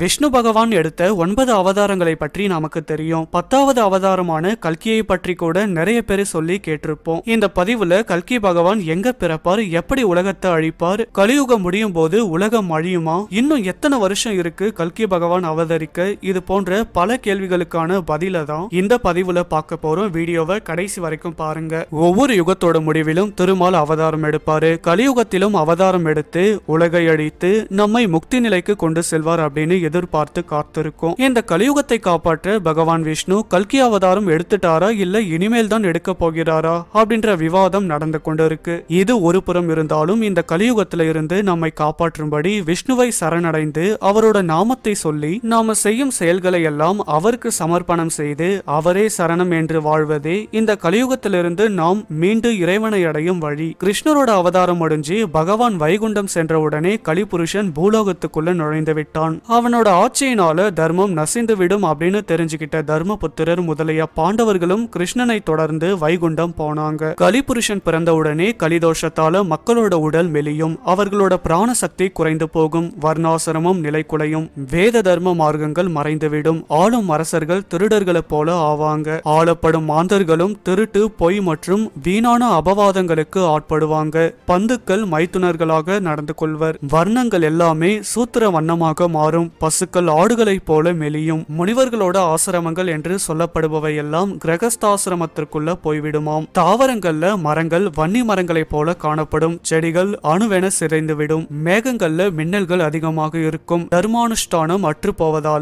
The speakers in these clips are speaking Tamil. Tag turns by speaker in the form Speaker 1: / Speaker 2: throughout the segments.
Speaker 1: விஷ்ணு பகவான் எடுத்த ஒன்பது அவதாரங்களை பற்றி நமக்கு தெரியும் பத்தாவது அவதாரமான கல்கியை பற்றி கூட நிறைய பேர் சொல்லி கேட்டிருப்போம் இந்த பதிவுல கல்கி பகவான் எங்க பிறப்பார் எப்படி உலகத்தை அழிப்பார் கலியுகம் முடியும் போது உலகம் அழியுமா இன்னும் எத்தனை வருஷம் இருக்கு கல்கி பகவான் அவதரிக்க இது போன்ற பல கேள்விகளுக்கான பதில தான் இந்த பதிவுல பார்க்க போறோம் வீடியோவை கடைசி வரைக்கும் பாருங்க ஒவ்வொரு யுகத்தோட முடிவிலும் திருமால் அவதாரம் எடுப்பாரு கலியுகத்திலும் அவதாரம் எடுத்து உலகை அழித்து நம்மை முக்தி நிலைக்கு கொண்டு செல்வார் அப்படின்னு சொல்லி எதிர்பார்த்து காத்திருக்கோம் இந்த கலியுகத்தை காப்பாற்ற பகவான் விஷ்ணு கல்கி அவதாரம் எடுத்துட்டாரா இல்ல இனிமேல் தான் எடுக்க போகிறாரா அப்படின்ற விவாதம் நடந்து கொண்டிருக்கு இது ஒரு புறம் இருந்தாலும் இந்த கலியுகத்துல இருந்து நம்மை காப்பாற்றும்படி விஷ்ணுவை சரணடைந்து அவரோட நாமத்தை சொல்லி நாம செய்யும் செயல்களை எல்லாம் அவருக்கு சமர்ப்பணம் செய்து அவரே சரணம் என்று வாழ்வதே இந்த கலியுகத்திலிருந்து நாம் மீண்டும் இறைவனை அடையும் வழி கிருஷ்ணரோட அவதாரம் முடிஞ்சு பகவான் வைகுண்டம் சென்றவுடனே கலிபுருஷன் பூலோகத்துக்குள்ள நுழைந்து விட்டான் அவனோட ஆட்சியினால தர்மம் நசிந்து விடும் அப்படின்னு தெரிஞ்சுக்கிட்ட தர்மபுத்திரர் முதலிய பாண்டவர்களும் கிருஷ்ணனை தொடர்ந்து வைகுண்டம் போனாங்க கலிபுருஷன் பிறந்த உடனே கலிதோஷத்தால மக்களோட உடல் மெலியும் அவர்களோட பிராண சக்தி குறைந்து போகும் வர்ணாசிரமும் குலையும் வேத தர்ம மார்க்கங்கள் மறைந்துவிடும் ஆளும் அரசர்கள் திருடர்களை போல ஆவாங்க ஆளப்படும் மாந்தர்களும் திருட்டு பொய் மற்றும் வீணான அபவாதங்களுக்கு ஆட்படுவாங்க பந்துக்கள் மைத்துனர்களாக நடந்து கொள்வர் வர்ணங்கள் எல்லாமே சூத்திர வண்ணமாக மாறும் பசுக்கள் ஆடுகளைப் போல மெலியும் முனிவர்களோட ஆசிரமங்கள் என்று சொல்லப்படுபவையெல்லாம் கிரகஸ்தாசிரமத்திற்குள்ள போய்விடுமாம் தாவரங்கள்ல மரங்கள் வன்னி மரங்களைப் போல காணப்படும் செடிகள் அணுவென சிதைந்துவிடும் மேகங்கள்ல மின்னல்கள் அதிகமாக இருக்கும் தர்மானுஷ்டானம் அற்று போவதால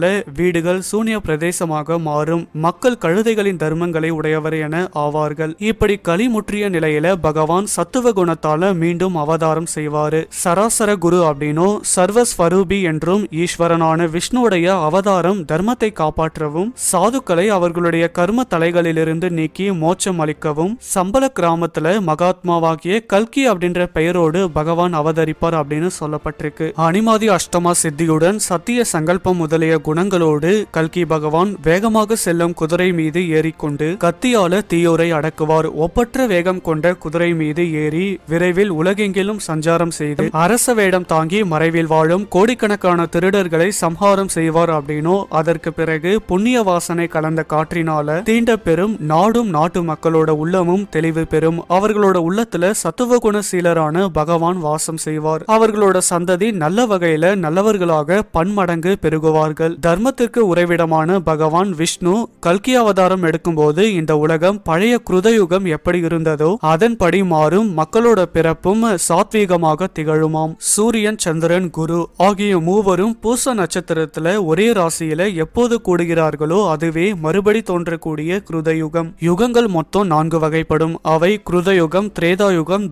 Speaker 1: வீடுகள் சூனிய பிரதேசமாக மாறும் மக்கள் கழுதைகளின் தர்மங்களை உடையவர் என ஆவார்கள் இப்படி களிமுற்றிய நிலையில பகவான் சத்துவ குணத்தால மீண்டும் அவதாரம் செய்வாரு சராசர குரு அப்படின்னும் சர்வஸ்வரூபி என்றும் ஈஸ்வரன் பகவானான விஷ்ணுடைய அவதாரம் தர்மத்தை காப்பாற்றவும் சாதுக்களை அவர்களுடைய கர்ம தலைகளிலிருந்து நீக்கி மோட்சம் அளிக்கவும் சம்பள கிராமத்துல மகாத்மாவாகிய கல்கி அப்படின்ற பெயரோடு பகவான் அவதரிப்பார் அப்படின்னு சொல்லப்பட்டிருக்கு அனிமாதி அஷ்டமா சித்தியுடன் சத்திய சங்கல்பம் முதலிய குணங்களோடு கல்கி பகவான் வேகமாக செல்லும் குதிரை மீது ஏறிக்கொண்டு கத்தியால தீயோரை அடக்குவார் ஒப்பற்ற வேகம் கொண்ட குதிரை மீது ஏறி விரைவில் உலகெங்கிலும் சஞ்சாரம் செய்து அரச வேடம் தாங்கி மறைவில் வாழும் கோடிக்கணக்கான திருடர்களை சம்ஹாரம் செய்வார் அப்படின்னோ அதற்கு பிறகு புண்ணிய வாசனை கலந்த காற்றினால தீண்ட பெறும் நாடும் நாட்டு மக்களோட உள்ளமும் தெளிவு பெறும் அவர்களோட உள்ளத்துல சத்துவ குண சீலரான பகவான் வாசம் செய்வார் அவர்களோட சந்ததி நல்ல வகையில நல்லவர்களாக பன்மடங்கு பெருகுவார்கள் தர்மத்திற்கு உறைவிடமான பகவான் விஷ்ணு கல்கி அவதாரம் எடுக்கும்போது இந்த உலகம் பழைய குருதயுகம் எப்படி இருந்ததோ அதன்படி மாறும் மக்களோட பிறப்பும் சாத்வீகமாக திகழுமாம் சூரியன் சந்திரன் குரு ஆகிய மூவரும் பூச நட்சத்திரத்துல ஒரே ராசியில எப்போது கூடுகிறார்களோ அதுவே மறுபடி தோன்றக்கூடிய குருதயுகம் யுகங்கள் மொத்தம் நான்கு வகைப்படும் அவை குருதயுகம் திரேதாயுகம்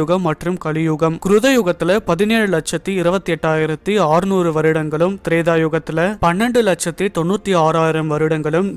Speaker 1: யுகம் மற்றும் கலியுகம் குருதயுகத்துல பதினேழு லட்சத்தி இருபத்தி எட்டாயிரத்தி ஆறுநூறு வருடங்களும் திரேதாயுகத்துல பன்னெண்டு லட்சத்தி தொண்ணூத்தி ஆறாயிரம் வருடங்களும்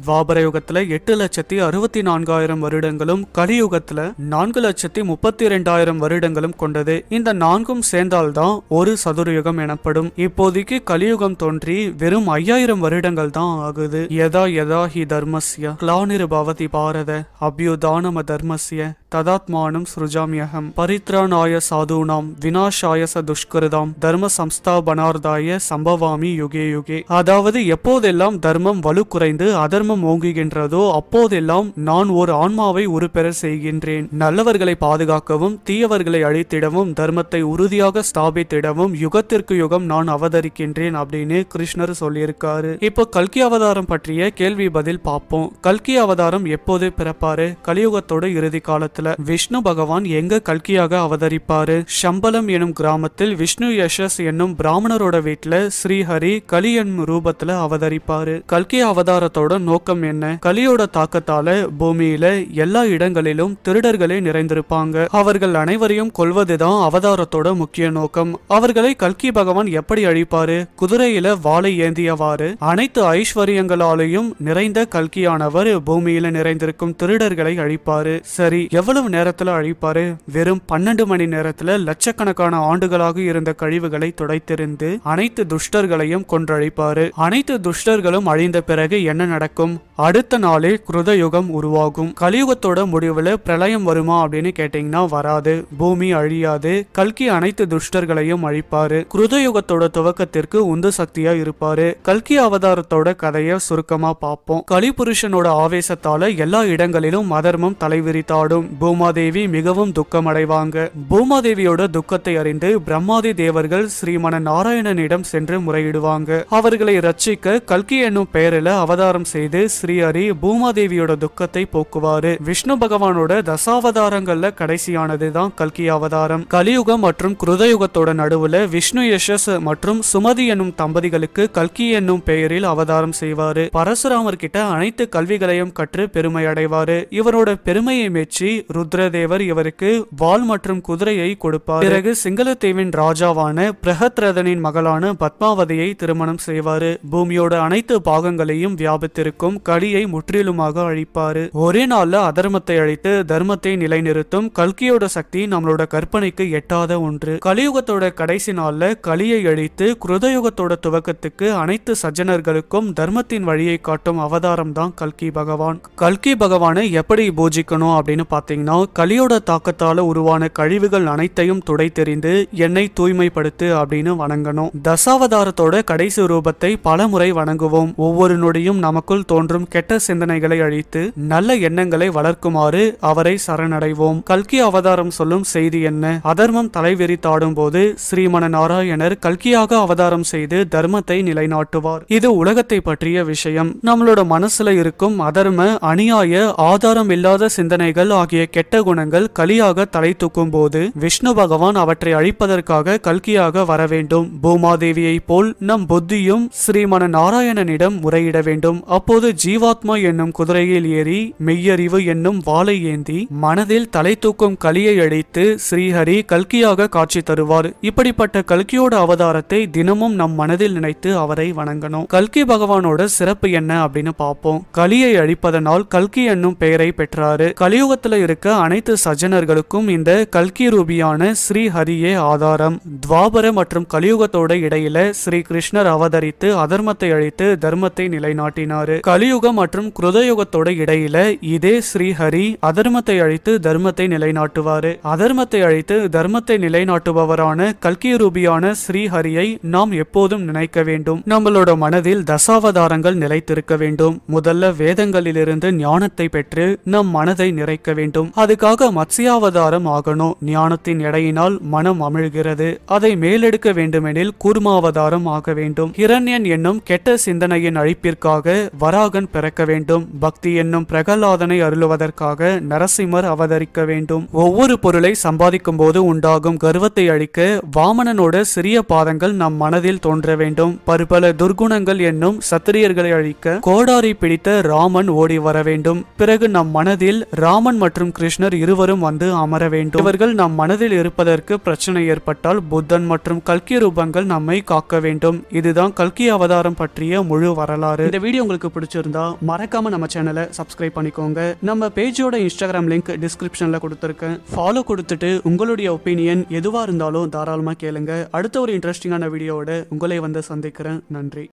Speaker 1: யுகத்துல எட்டு லட்சத்தி அறுபத்தி நான்காயிரம் வருடங்களும் கலியுகத்துல நான்கு லட்சத்தி முப்பத்தி இரண்டாயிரம் வருடங்களும் கொண்டது இந்த நான்கும் சேர்ந்தால்தான் ஒரு சதுரயுகம் எனப்படும் இப்போதைக்கு கலியுகம் உலகம் தோன்றி வெறும் ஐயாயிரம் வருடங்கள் தான் ஆகுது எதா எதா ஹி தர்மஸ்ய கிளானிரு பவதி பாரத அபியுதானம தர்மஸ்ய ததாத்மானம் சுருஜாமியகம் பரித்ராணாய சாதுனாம் வினாஷாய ச துஷ்கிருதாம் தர்ம சம்ஸ்தாபனார்தாய சம்பவாமி யுகே யுகே அதாவது எப்போதெல்லாம் தர்மம் வலு குறைந்து அதர்மம் ஓங்குகின்றதோ அப்போதெல்லாம் நான் ஒரு ஆன்மாவை உருப்பெற செய்கின்றேன் நல்லவர்களை பாதுகாக்கவும் தீயவர்களை அழித்திடவும் தர்மத்தை உறுதியாக ஸ்தாபித்திடவும் யுகத்திற்கு யுகம் நான் அவதரிக்கின்றேன் அப்படி அப்படின்னு கிருஷ்ணர் சொல்லியிருக்காரு இப்போ கல்கி அவதாரம் பற்றிய கேள்வி பதில் பார்ப்போம் கல்கி அவதாரம் எப்போது பிறப்பாரு கலியுகத்தோட இறுதி காலத்துல விஷ்ணு பகவான் எங்க கல்கியாக அவதரிப்பாரு சம்பளம் எனும் கிராமத்தில் விஷ்ணு யசஸ் என்னும் பிராமணரோட வீட்டுல ஸ்ரீஹரி கலி என் ரூபத்துல அவதரிப்பாரு கல்கி அவதாரத்தோட நோக்கம் என்ன கலியோட தாக்கத்தால பூமியில எல்லா இடங்களிலும் திருடர்களே நிறைந்திருப்பாங்க அவர்கள் அனைவரையும் கொள்வதுதான் அவதாரத்தோட முக்கிய நோக்கம் அவர்களை கல்கி பகவான் எப்படி அழிப்பாரு குதிரை தலையில வாழை ஏந்தியவாறு அனைத்து ஐஸ்வர்யங்களாலேயும் நிறைந்த கல்கியானவர் பூமியில நிறைந்திருக்கும் திருடர்களை அழிப்பாரு சரி எவ்வளவு நேரத்துல அழிப்பாரு வெறும் பன்னெண்டு மணி நேரத்துல லட்சக்கணக்கான ஆண்டுகளாக இருந்த கழிவுகளை துடைத்திருந்து அனைத்து துஷ்டர்களையும் கொன்றழிப்பாரு அனைத்து துஷ்டர்களும் அழிந்த பிறகு என்ன நடக்கும் அடுத்த நாளில் குருதயுகம் உருவாகும் கலியுகத்தோட முடிவுல பிரளயம் வருமா அப்படின்னு கேட்டீங்கன்னா வராது பூமி அழியாது கல்கி அனைத்து துஷ்டர்களையும் அழிப்பாரு குருதயுகத்தோட துவக்கத்திற்கு உந்து சக்தியா இருப்பாரு கல்கி அவதாரத்தோட கதைய சுருக்கமா பார்ப்போம் கலிபுருஷனோட ஆவேசத்தால எல்லா இடங்களிலும் மதர்மம் தலைவிரித்தாடும் பூமாதேவி மிகவும் துக்கம் அடைவாங்க பூமாதேவியோட துக்கத்தை அறிந்து பிரம்மாதி தேவர்கள் ஸ்ரீமன நாராயணனிடம் சென்று முறையிடுவாங்க அவர்களை ரட்சிக்க கல்கி என்னும் பெயரில அவதாரம் செய்து ஸ்ரீஹரி பூமாதேவியோட துக்கத்தை போக்குவாரு விஷ்ணு பகவானோட தசாவதாரங்கள்ல கடைசியானதுதான் கல்கி அவதாரம் கலியுகம் மற்றும் குருதயுகத்தோட நடுவுல விஷ்ணு யசஸ் மற்றும் சுமதி எனும் தம்பதிகளுக்கு கல்கி என்னும் பெயரில் அவதாரம் செய்வாரு பரசுராமர் கிட்ட அனைத்து கல்விகளையும் கற்று பெருமை அடைவாரு இவரோட பெருமையை மெச்சி ருத்ரதேவர் இவருக்கு வால் மற்றும் குதிரையை கொடுப்பார் பிறகு சிங்களத்தீவின் ராஜாவான பிரகத்ரதனின் மகளான பத்மாவதியை திருமணம் செய்வாரு பூமியோட அனைத்து பாகங்களையும் வியாபித்திருக்கும் கலியை முற்றிலுமாக அழிப்பாரு ஒரே நாள்ல அதர்மத்தை அழித்து தர்மத்தை நிலைநிறுத்தும் கல்கியோட சக்தி நம்மளோட கற்பனைக்கு எட்டாத ஒன்று கலியுகத்தோட கடைசி நாள்ல கலியை அழித்து குருதயுகத்தோட புராணத்தோட துவக்கத்துக்கு அனைத்து சஜ்ஜனர்களுக்கும் தர்மத்தின் வழியை காட்டும் அவதாரம் தான் கல்கி பகவான் கல்கி பகவானை எப்படி பூஜிக்கணும் அப்படின்னு பார்த்தீங்கன்னா கலியோட தாக்கத்தால உருவான கழிவுகள் அனைத்தையும் துடை தெரிந்து என்னை தூய்மைப்படுத்து அப்படின்னு வணங்கணும் தசாவதாரத்தோட கடைசி ரூபத்தை பல முறை வணங்குவோம் ஒவ்வொரு நொடியும் நமக்குள் தோன்றும் கெட்ட சிந்தனைகளை அழித்து நல்ல எண்ணங்களை வளர்க்குமாறு அவரை சரணடைவோம் கல்கி அவதாரம் சொல்லும் செய்தி என்ன அதர்மம் தலைவெறி தாடும் போது ஸ்ரீமன நாராயணர் கல்கியாக அவதாரம் செய்து தர்மத்தை நிலைநாட்டுவார் இது உலகத்தை பற்றிய விஷயம் நம்மளோட மனசுல இருக்கும் அதர்ம அநியாய ஆதாரம் இல்லாத சிந்தனைகள் ஆகிய கெட்ட குணங்கள் கலியாக தலை தூக்கும் போது விஷ்ணு பகவான் அவற்றை அழிப்பதற்காக கல்கியாக வர வேண்டும் பூமாதேவியை போல் நம் புத்தியும் ஸ்ரீமன நாராயணனிடம் முறையிட வேண்டும் அப்போது ஜீவாத்மா என்னும் குதிரையில் ஏறி மெய்யறிவு என்னும் வாளை ஏந்தி மனதில் தலை தூக்கும் கலியை அழித்து ஸ்ரீஹரி கல்கியாக காட்சி தருவார் இப்படிப்பட்ட கல்கியோட அவதாரத்தை தினமும் நம் மனதில் மனதில் நினைத்து அவரை வணங்கணும் கல்கி பகவானோட சிறப்பு என்ன அப்படின்னு பார்ப்போம் கலியை அழிப்பதனால் கல்கி என்னும் பெயரை பெற்றாரு கலியுகத்துல இருக்க அனைத்து சஜனர்களுக்கும் இந்த கல்கி ரூபியான ஸ்ரீ ஹரியே ஆதாரம் துவாபர மற்றும் கலியுகத்தோட இடையில ஸ்ரீ கிருஷ்ணர் அவதரித்து அதர்மத்தை அழித்து தர்மத்தை நிலைநாட்டினாரு கலியுகம் மற்றும் குருதயுகத்தோட இடையில இதே ஸ்ரீஹரி அதர்மத்தை அழித்து தர்மத்தை நிலைநாட்டுவாரு அதர்மத்தை அழித்து தர்மத்தை நிலைநாட்டுபவரான கல்கி ரூபியான ஸ்ரீஹரியை நாம் எப்போதும் நினைக்க வேண்டும் நம்மளோட மனதில் தசாவதாரங்கள் நிலைத்திருக்க வேண்டும் முதல்ல வேதங்களிலிருந்து ஞானத்தை பெற்று நம் மனதை நிறைக்க வேண்டும் அதுக்காக மத்சியாவதாரம் ஆகணும் ஞானத்தின் எடையினால் மனம் அமிழ்கிறது அதை மேலெடுக்க வேண்டுமெனில் கூர்மாவதாரம் ஆக வேண்டும் இரண்யன் என்னும் கெட்ட சிந்தனையின் அழிப்பிற்காக வராகன் பிறக்க வேண்டும் பக்தி என்னும் பிரகலாதனை அருளுவதற்காக நரசிம்மர் அவதரிக்க வேண்டும் ஒவ்வொரு பொருளை சம்பாதிக்கும் போது உண்டாகும் கர்வத்தை அழிக்க வாமனனோட சிறிய பாதங்கள் நம் மனதில் தோன்ற வேண்டும் பற்பல துர்குணங்கள் என்னும் சத்திரியர்களை அழிக்க கோடாரி பிடித்த ராமன் ஓடி வர வேண்டும் பிறகு நம் மனதில் ராமன் மற்றும் கிருஷ்ணர் இருவரும் வந்து அமர வேண்டும் இவர்கள் நம் மனதில் இருப்பதற்கு பிரச்சனை ஏற்பட்டால் புத்தன் மற்றும் கல்கி ரூபங்கள் நம்மை காக்க வேண்டும் இதுதான் கல்கி அவதாரம் பற்றிய முழு வரலாறு இந்த வீடியோ உங்களுக்கு பிடிச்சிருந்தா மறக்காம நம்ம சேனலை சப்ஸ்கிரைப் பண்ணிக்கோங்க நம்ம பேஜோட இன்ஸ்டாகிராம் லிங்க் டிஸ்கிரிப்ஷன்ல கொடுத்துருக்கேன் ஃபாலோ கொடுத்துட்டு உங்களுடைய ஒப்பீனியன் எதுவா இருந்தாலும் தாராளமா கேளுங்க அடுத்த ஒரு இன்ட்ரெஸ்டிங்கான வீடியோட உங்களை வந்து சந்திக்கிறேன் நன்றி